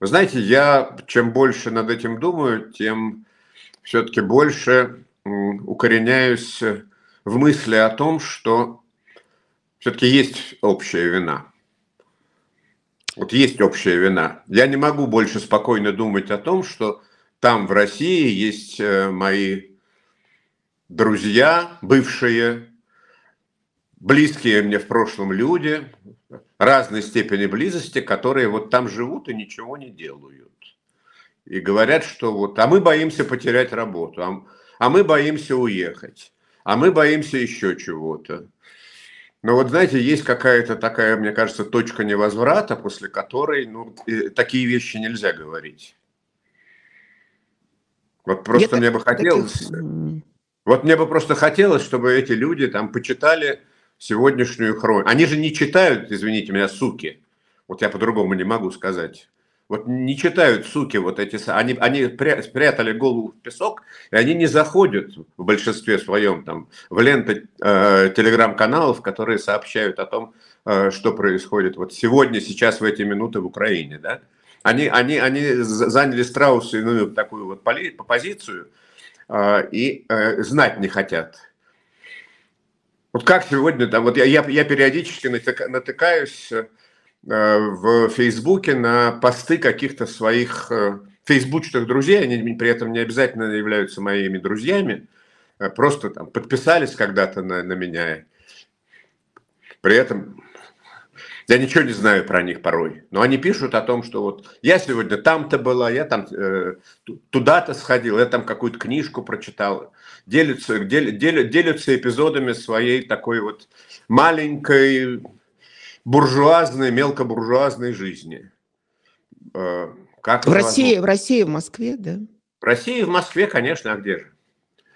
Вы знаете, я чем больше над этим думаю, тем все-таки больше укореняюсь в мысли о том, что все-таки есть общая вина. Вот есть общая вина. Я не могу больше спокойно думать о том, что там в России есть э, мои друзья, бывшие, близкие мне в прошлом люди, разной степени близости, которые вот там живут и ничего не делают. И говорят, что вот, а мы боимся потерять работу, а, а мы боимся уехать, а мы боимся еще чего-то. Но вот, знаете, есть какая-то такая, мне кажется, точка невозврата, после которой ну, такие вещи нельзя говорить. Вот просто Нет, мне бы хотелось... Таких... Вот мне бы просто хотелось, чтобы эти люди там почитали сегодняшнюю хронику. Они же не читают, извините меня, суки. Вот я по-другому не могу сказать. Вот не читают суки вот эти, они, они спрятали голову в песок, и они не заходят в большинстве своем там в ленты э, телеграм-каналов, которые сообщают о том, э, что происходит вот сегодня, сейчас, в эти минуты в Украине, да. Они, они, они заняли страусиную такую вот поли, позицию э, и э, знать не хотят, вот как сегодня, да, вот я, я, я периодически натыкаюсь э, в Фейсбуке на посты каких-то своих э, фейсбучных друзей, они при этом не обязательно являются моими друзьями, э, просто там подписались когда-то на, на меня. При этом я ничего не знаю про них порой, но они пишут о том, что вот я сегодня там-то была, я там э, туда-то сходил, я там какую-то книжку прочитал делятся, делят дел, делятся эпизодами своей такой вот маленькой буржуазной, мелкобуржуазной жизни. Э, как в России, возможно? в России, в Москве, да? В России, в Москве, конечно, а где же?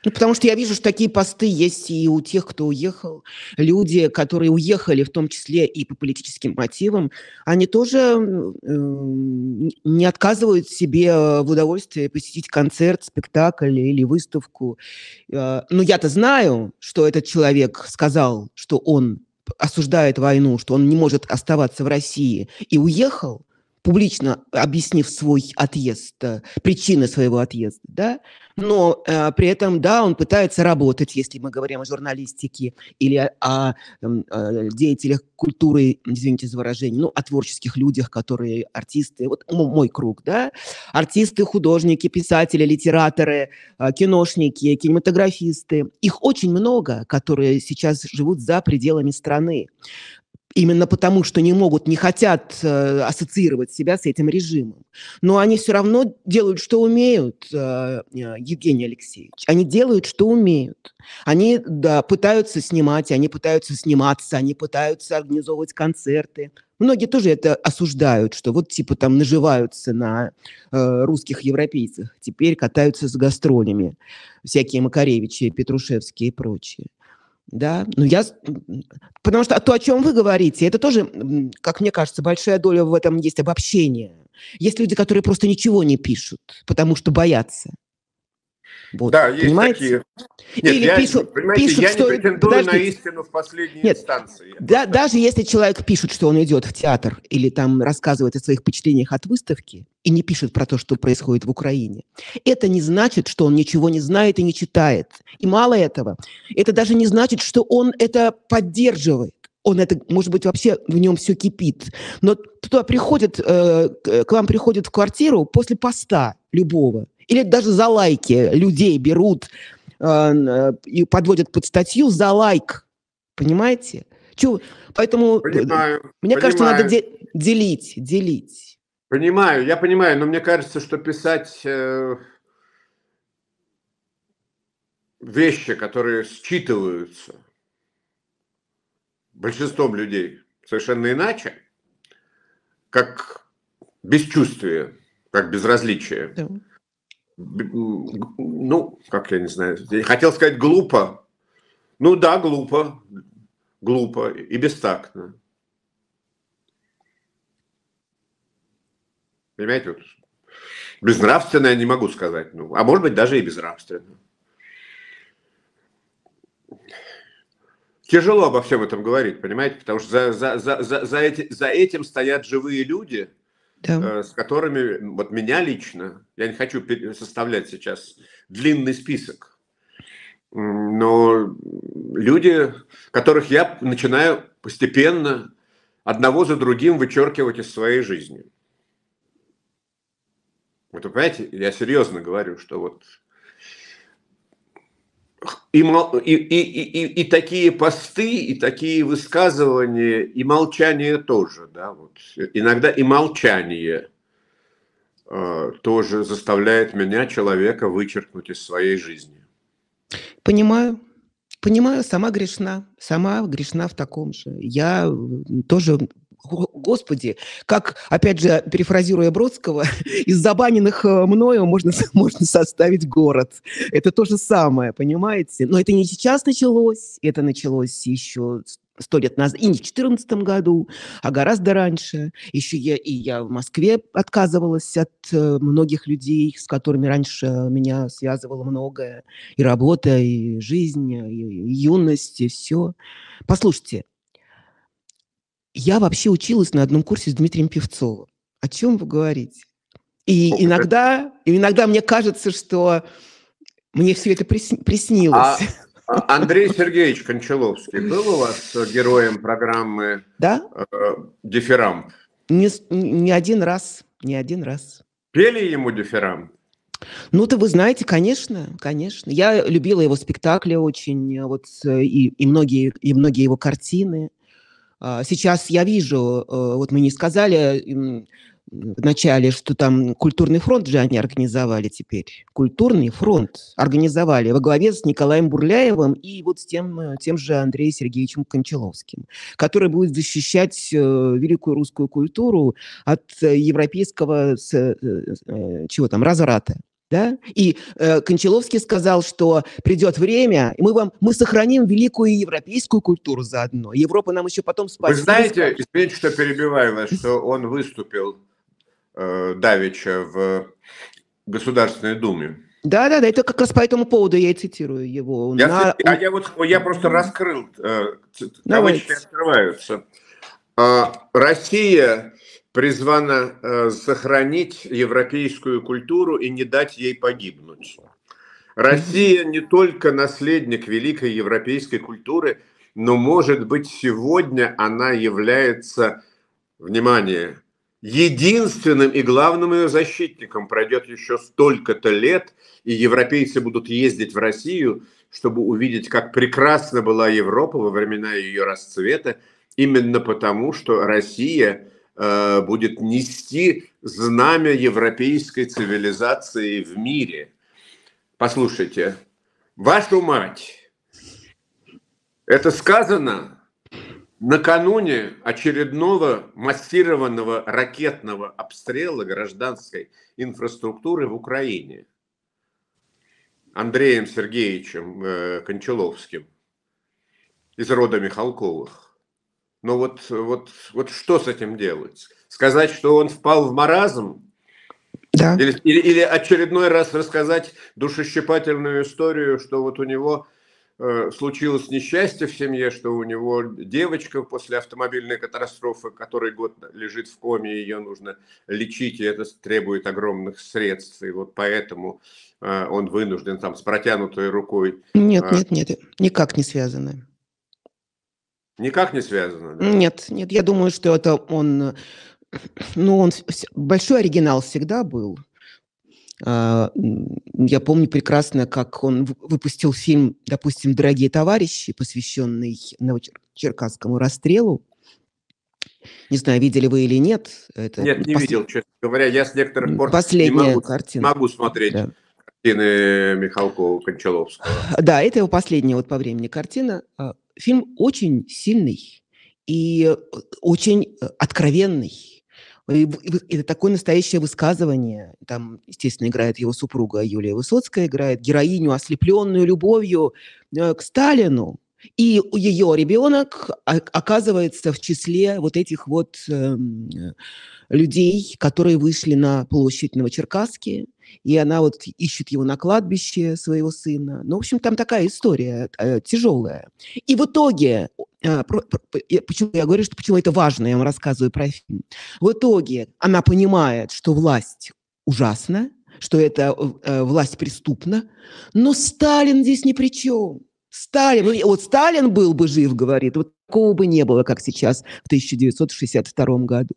Ну, потому что я вижу, что такие посты есть и у тех, кто уехал. Люди, которые уехали, в том числе и по политическим мотивам, они тоже э, не отказывают себе э, в удовольствии посетить концерт, спектакль или выставку. Э, ну, я-то знаю, что этот человек сказал, что он осуждает войну, что он не может оставаться в России и уехал, публично объяснив свой отъезд, э, причины своего отъезда, да, но э, при этом, да, он пытается работать, если мы говорим о журналистике или о, о, о деятелях культуры, извините за выражение, ну, о творческих людях, которые артисты, вот мой круг, да, артисты, художники, писатели, литераторы, э, киношники, кинематографисты, их очень много, которые сейчас живут за пределами страны именно потому, что не могут, не хотят э, ассоциировать себя с этим режимом. Но они все равно делают, что умеют, э, э, Евгений Алексеевич. Они делают, что умеют. Они да, пытаются снимать, они пытаются сниматься, они пытаются организовывать концерты. Многие тоже это осуждают, что вот типа там наживаются на э, русских европейцах, теперь катаются с гастролями, всякие Макаревичи, Петрушевские и прочие да, ну я, потому что то, о чем вы говорите, это тоже, как мне кажется, большая доля в этом есть обобщение. Есть люди, которые просто ничего не пишут, потому что боятся. Вот, да, есть понимаете? такие. Нет, Или я, пишут, понимаете, пишут, я что... не претендую Подождите. на истину в последней Нет, инстанции. Да, даже если человек пишет, что он идет в театр или там рассказывает о своих впечатлениях от выставки и не пишет про то, что происходит в Украине, это не значит, что он ничего не знает и не читает. И мало этого, это даже не значит, что он это поддерживает он это, может быть, вообще в нем все кипит. Но туда приходит, э, к вам приходит в квартиру после поста любого или даже за лайки людей берут э, э, и подводят под статью за лайк. Понимаете? Чё? Поэтому э, понимаю, мне понимаю. кажется, надо де- делить, делить. Понимаю, я понимаю, но мне кажется, что писать э, вещи, которые считываются большинством людей совершенно иначе, как бесчувствие, как безразличие. Да ну, как я не знаю, я хотел сказать глупо. Ну да, глупо, глупо и бестактно. Понимаете, вот безнравственно я не могу сказать, ну, а может быть даже и безнравственно. Тяжело обо всем этом говорить, понимаете, потому что за, за, за, за, за, эти, за этим стоят живые люди – да. Э, с которыми вот меня лично, я не хочу составлять сейчас длинный список, но люди, которых я начинаю постепенно одного за другим вычеркивать из своей жизни. Вот вы понимаете, я серьезно говорю, что вот и, и, и, и, и такие посты, и такие высказывания, и молчание тоже, да, вот. Иногда и молчание э, тоже заставляет меня, человека, вычеркнуть из своей жизни. Понимаю. Понимаю, сама грешна. Сама грешна в таком же. Я тоже Господи, как, опять же, перефразируя Бродского, из забаненных э, мною можно, можно составить город. Это то же самое, понимаете? Но это не сейчас началось, это началось еще сто лет назад, и не в 2014 году, а гораздо раньше. Еще я, и я в Москве отказывалась от э, многих людей, с которыми раньше меня связывало многое, и работа, и жизнь, и, и юность, и все. Послушайте, я вообще училась на одном курсе с Дмитрием Певцовым. О чем вы говорите? И okay. иногда, иногда мне кажется, что мне все это а, приснилось. А, Андрей Сергеевич Кончаловский был у вас героем программы да? э, «Дифферамп»? Не, не один раз, не один раз. Пели ему «Дифферамп»? Ну-то вы знаете, конечно, конечно. Я любила его спектакли очень, э, вот э, и, и, многие, и многие его картины. А, сейчас я вижу, э, вот мы не сказали вначале, что там культурный фронт же они организовали теперь. Культурный фронт организовали во главе с Николаем Бурляевым и вот с тем, э, тем же Андреем Сергеевичем Кончаловским, который будет защищать э, великую русскую культуру от европейского чего там, разврата. Да? И э, Кончаловский сказал, что придет время, и мы вам мы сохраним великую европейскую культуру заодно. Европа нам еще потом спасет. Вы знаете, извините, что перебиваю вас, что он выступил э, Давича в Государственной Думе. Да, да, да, это как раз по этому поводу я и цитирую его. Я, На... а я, вот, я просто раскрыл, э, кавычки открываются. А, Россия призвана э, сохранить европейскую культуру и не дать ей погибнуть. Россия не только наследник великой европейской культуры, но, может быть, сегодня она является, внимание, единственным и главным ее защитником. Пройдет еще столько-то лет, и европейцы будут ездить в Россию, чтобы увидеть, как прекрасна была Европа во времена ее расцвета, именно потому, что Россия – Э, будет нести знамя европейской цивилизации в мире. Послушайте, вашу мать, это сказано накануне очередного массированного ракетного обстрела гражданской инфраструктуры в Украине Андреем Сергеевичем э, Кончаловским из рода Михалковых. Но ну, вот, вот, вот что с этим делать? Сказать, что он впал в маразм? Да. Или, или, или очередной раз рассказать душещипательную историю, что вот у него э, случилось несчастье в семье, что у него девочка после автомобильной катастрофы, который год лежит в коме, ее нужно лечить, и это требует огромных средств, и вот поэтому э, он вынужден там с протянутой рукой. Нет, э, нет, нет, никак не связаны. Никак не связано? Да? Нет, нет, я думаю, что это он... Э, ну, он большой оригинал всегда был. А, я помню прекрасно, как он выпустил фильм, допустим, «Дорогие товарищи», посвященный черкасскому расстрелу. Не знаю, видели вы или нет. Это нет, не послед... видел, честно говоря. Я с некоторых пор Последняя не могу, картина. могу смотреть. Да картины Михалкова Кончаловского. Да, это его последняя вот по времени картина. А, фильм очень сильный и э, очень э, откровенный. это такое настоящее высказывание. Там, естественно, играет его супруга Юлия Высоцкая, играет героиню, ослепленную любовью э, к Сталину. И ее ребенок а, оказывается в числе вот этих вот э, людей, которые вышли на площадь Новочеркасски, и она вот ищет его на кладбище своего сына. Ну, в общем, там такая история э, тяжелая. И в итоге, э, про, про, почему я говорю, что почему это важно, я вам рассказываю про фильм. В итоге она понимает, что власть ужасна, что это э, власть преступна, но Сталин здесь ни при чем. Сталин, ну, вот Сталин был бы жив, говорит, вот такого бы не было, как сейчас в 1962 году.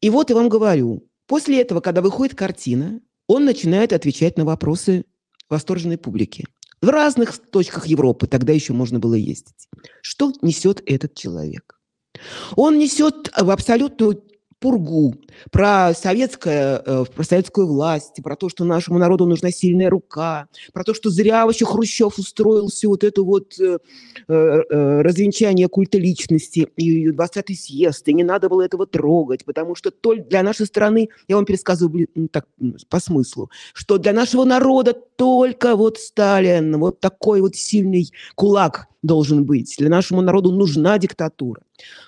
И вот я вам говорю, после этого, когда выходит картина, он начинает отвечать на вопросы восторженной публики. В разных точках Европы тогда еще можно было ездить. Что несет этот человек? Он несет в абсолютную пургу, про, советское, э, про советскую власть, про то, что нашему народу нужна сильная рука, про то, что зря вообще Хрущев устроил все вот это вот э, э, э, развенчание культа личности и 20-й съезд, и не надо было этого трогать, потому что только для нашей страны, я вам пересказываю ну, так, по смыслу, что для нашего народа только вот Сталин, вот такой вот сильный кулак должен быть. Для нашему народу нужна диктатура.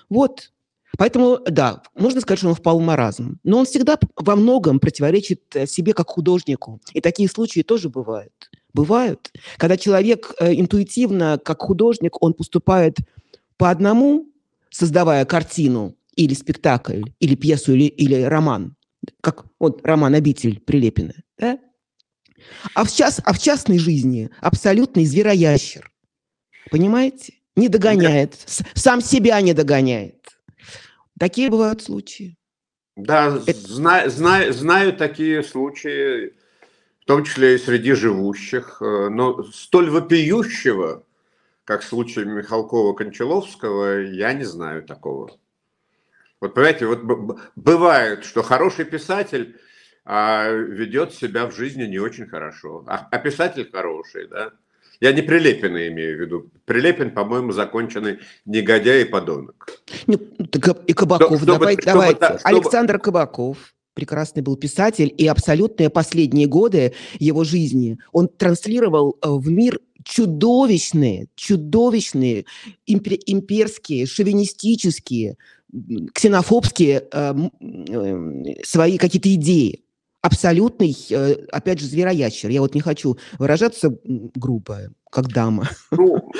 Вот Поэтому, да, можно сказать, что он впал в маразм. Но он всегда во многом противоречит э, себе как художнику. И такие случаи тоже бывают. Бывают. Когда человек э, интуитивно, как художник, он поступает по одному, создавая картину или спектакль, или пьесу, или, или роман. Как вот роман «Обитель» Прилепина. Да? А, в час, а в частной жизни абсолютный звероящер. Понимаете? Не догоняет. Сам себя не догоняет. Такие бывают случаи. Да, Это... зна, зна, знаю такие случаи, в том числе и среди живущих, э, но столь вопиющего, как в случае Михалкова-Кончаловского, я не знаю такого. Вот понимаете, вот бывает, что хороший писатель а ведет себя в жизни не очень хорошо. А, а писатель хороший, да. Я не Прилепина имею в виду. Прилепин, по-моему, законченный негодяй и подонок. Не, так а, и Кабаков, чтобы, давай, чтобы, давайте. Чтобы, Александр Кабаков прекрасный был писатель, и абсолютные последние годы его жизни он транслировал э, в мир чудовищные, чудовищные, импер, имперские, шовинистические, ксенофобские э, э, свои какие-то идеи абсолютный, э, опять же, звероящер. Я вот не хочу выражаться грубо, как дама. Ну,